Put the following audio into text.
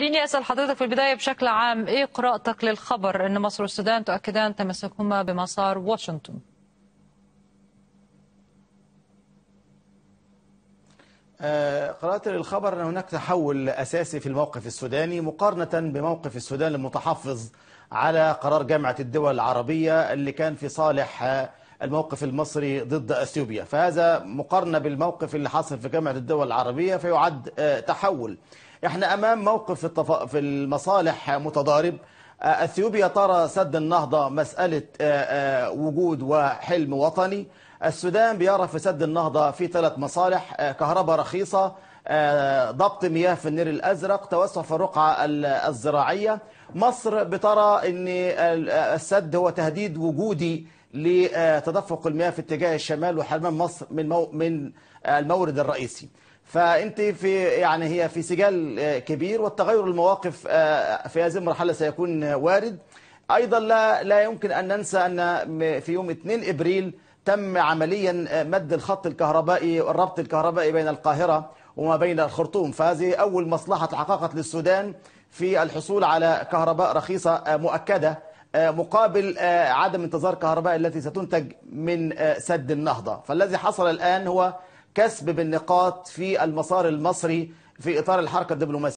خليني أسأل حضرتك في البداية بشكل عام إيه قراءتك للخبر أن مصر والسودان تؤكدان تمسكهما بمسار واشنطن؟ آه، قرأت للخبر أن هناك تحول أساسي في الموقف السوداني مقارنة بموقف السودان المتحفظ على قرار جامعة الدول العربية اللي كان في صالح آه، الموقف المصري ضد اثيوبيا فهذا مقارنه بالموقف اللي حصل في جامعه الدول العربيه فيعد آه، تحول احنا امام موقف في المصالح متضارب آه، اثيوبيا ترى سد النهضه مساله آه، وجود وحلم وطني السودان بيرى في سد النهضه في ثلاث مصالح كهرباء رخيصه آه، ضبط مياه في النيل الأزرق توسع في الرقعة الزراعية مصر بترى أن السد هو تهديد وجودي لتدفق المياه في اتجاه الشمال وحرمان مصر من من المورد الرئيسي فانت في يعني هي في سجال آه، كبير والتغير المواقف آه، في هذه المرحله سيكون وارد ايضا لا لا يمكن ان ننسى ان في يوم 2 ابريل تم عمليا مد الخط الكهربائي والربط الكهربائي بين القاهره وما بين الخرطوم فهذه أول مصلحة تحققت للسودان في الحصول على كهرباء رخيصة آه، مؤكدة آه، مقابل آه، عدم انتظار كهرباء التي ستنتج من سد النهضة فالذي حصل الآن هو كسب بالنقاط في المسار المصري في إطار الحركة الدبلوماسية